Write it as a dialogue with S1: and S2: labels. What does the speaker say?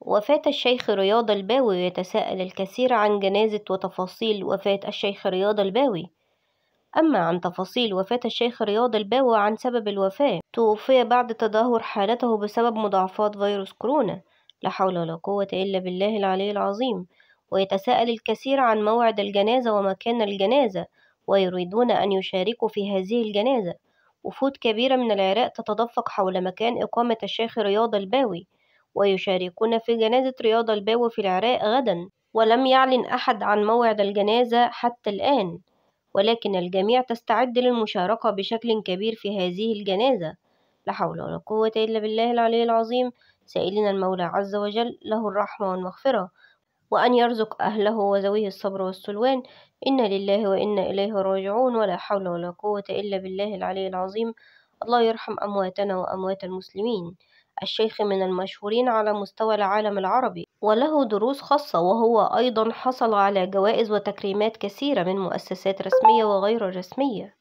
S1: وفاة الشيخ رياض الباوي يتساءل الكثير عن جنازة وتفاصيل وفاة الشيخ رياض الباوي أما عن تفاصيل وفاة الشيخ رياض الباوي عن سبب الوفاة توفي بعد تدهور حالته بسبب مضاعفات فيروس كورونا لا حول ولا قوة إلا بالله العلي العظيم ويتساءل الكثير عن موعد الجنازة ومكان الجنازة ويريدون أن يشاركوا في هذه الجنازة وفود كبيرة من العراق تتدفق حول مكان إقامة الشيخ رياض الباوي ويشاركون في جنازة رياض الباوي في العراق غدا ولم يعلن أحد عن موعد الجنازة حتى الآن ولكن الجميع تستعد للمشاركة بشكل كبير في هذه الجنازة لا حول ولا قوة إلا بالله العلي العظيم سائلنا المولى عز وجل له الرحمة والمغفرة وأن يرزق أهله وذويه الصبر والسلوان إنا لله وإنا إليه راجعون ولا حول ولا قوة إلا بالله العلي العظيم الله يرحم أمواتنا وأموات المسلمين الشيخ من المشهورين على مستوى العالم العربي وله دروس خاصة وهو أيضا حصل على جوائز وتكريمات كثيرة من مؤسسات رسمية وغير رسمية